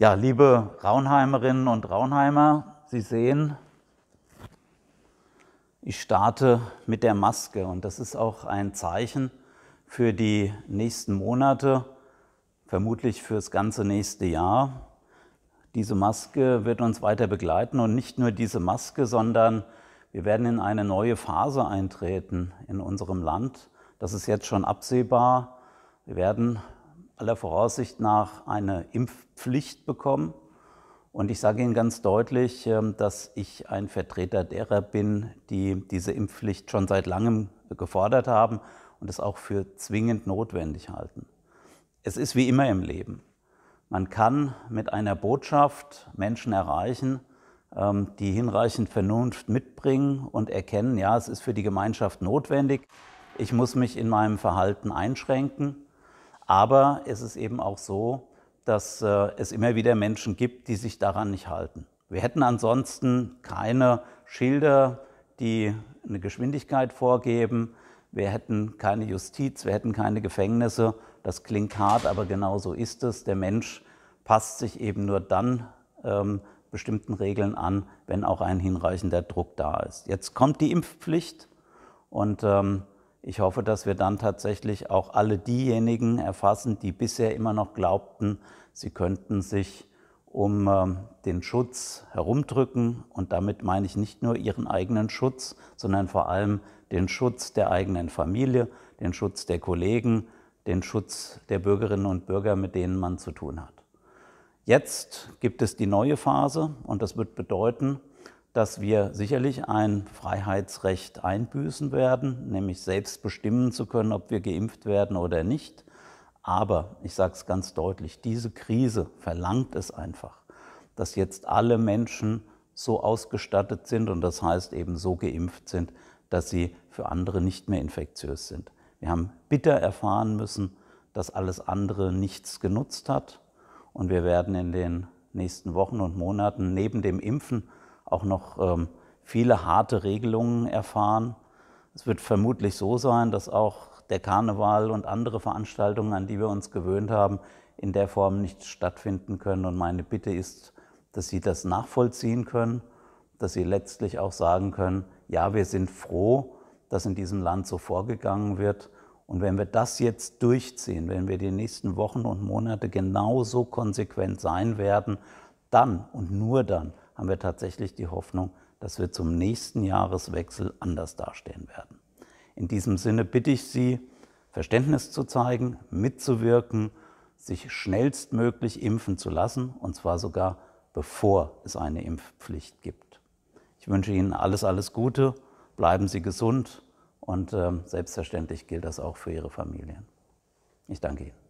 Ja, liebe Raunheimerinnen und Raunheimer, Sie sehen, ich starte mit der Maske und das ist auch ein Zeichen für die nächsten Monate, vermutlich für das ganze nächste Jahr. Diese Maske wird uns weiter begleiten und nicht nur diese Maske, sondern wir werden in eine neue Phase eintreten in unserem Land. Das ist jetzt schon absehbar. Wir werden aller Voraussicht nach eine Impfpflicht bekommen. Und ich sage Ihnen ganz deutlich, ähm, dass ich ein Vertreter derer bin, die diese Impfpflicht schon seit langem gefordert haben und es auch für zwingend notwendig halten. Es ist wie immer im Leben. Man kann mit einer Botschaft Menschen erreichen, ähm, die hinreichend Vernunft mitbringen und erkennen, ja, es ist für die Gemeinschaft notwendig. Ich muss mich in meinem Verhalten einschränken. Aber es ist eben auch so, dass äh, es immer wieder Menschen gibt, die sich daran nicht halten. Wir hätten ansonsten keine Schilder, die eine Geschwindigkeit vorgeben. Wir hätten keine Justiz, wir hätten keine Gefängnisse. Das klingt hart, aber genau so ist es. Der Mensch passt sich eben nur dann ähm, bestimmten Regeln an, wenn auch ein hinreichender Druck da ist. Jetzt kommt die Impfpflicht und ähm, ich hoffe, dass wir dann tatsächlich auch alle diejenigen erfassen, die bisher immer noch glaubten, sie könnten sich um ähm, den Schutz herumdrücken. Und damit meine ich nicht nur ihren eigenen Schutz, sondern vor allem den Schutz der eigenen Familie, den Schutz der Kollegen, den Schutz der Bürgerinnen und Bürger, mit denen man zu tun hat. Jetzt gibt es die neue Phase und das wird bedeuten, dass wir sicherlich ein Freiheitsrecht einbüßen werden, nämlich selbst bestimmen zu können, ob wir geimpft werden oder nicht. Aber ich sage es ganz deutlich, diese Krise verlangt es einfach, dass jetzt alle Menschen so ausgestattet sind und das heißt eben so geimpft sind, dass sie für andere nicht mehr infektiös sind. Wir haben bitter erfahren müssen, dass alles andere nichts genutzt hat und wir werden in den nächsten Wochen und Monaten neben dem Impfen auch noch ähm, viele harte Regelungen erfahren. Es wird vermutlich so sein, dass auch der Karneval und andere Veranstaltungen, an die wir uns gewöhnt haben, in der Form nicht stattfinden können. Und meine Bitte ist, dass Sie das nachvollziehen können, dass Sie letztlich auch sagen können, ja, wir sind froh, dass in diesem Land so vorgegangen wird. Und wenn wir das jetzt durchziehen, wenn wir die nächsten Wochen und Monate genauso konsequent sein werden, dann und nur dann haben wir tatsächlich die Hoffnung, dass wir zum nächsten Jahreswechsel anders dastehen werden. In diesem Sinne bitte ich Sie, Verständnis zu zeigen, mitzuwirken, sich schnellstmöglich impfen zu lassen, und zwar sogar bevor es eine Impfpflicht gibt. Ich wünsche Ihnen alles, alles Gute, bleiben Sie gesund und äh, selbstverständlich gilt das auch für Ihre Familien. Ich danke Ihnen.